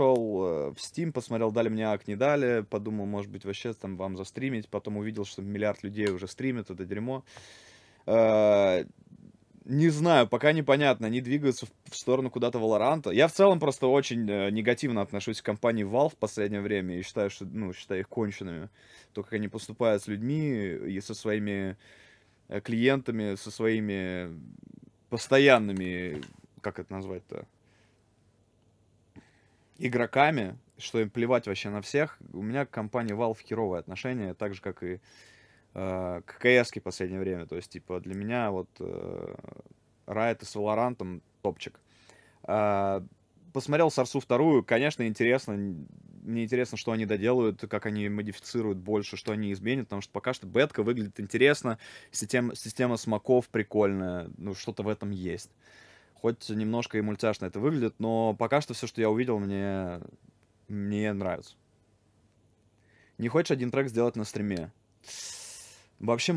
зашел э, в Steam, посмотрел, дали мне ак, не дали, подумал, может быть, вообще там вам застримить, потом увидел, что миллиард людей уже стримит это дерьмо. Э, не знаю, пока непонятно, они двигаются в сторону куда-то Валоранта. Я в целом просто очень э, негативно отношусь к компании Valve в последнее время и считаю, что, ну, считаю их конченными. То, как они поступают с людьми и со своими клиентами, со своими постоянными, как это назвать-то, игроками, что им плевать вообще на всех. У меня к компании Valve херовое отношение, так же, как и э, к CS в последнее время. То есть, типа, для меня вот э, Riot с Valorant топчик. Э, посмотрел Сарсу вторую, конечно, интересно. Мне интересно, что они доделают, как они модифицируют больше, что они изменят, потому что пока что бетка выглядит интересно, система, система смоков прикольная, ну, что-то в этом есть. Хоть немножко и мультяшно это выглядит, но пока что все, что я увидел, мне, мне нравится. Не хочешь один трек сделать на стриме? Вообще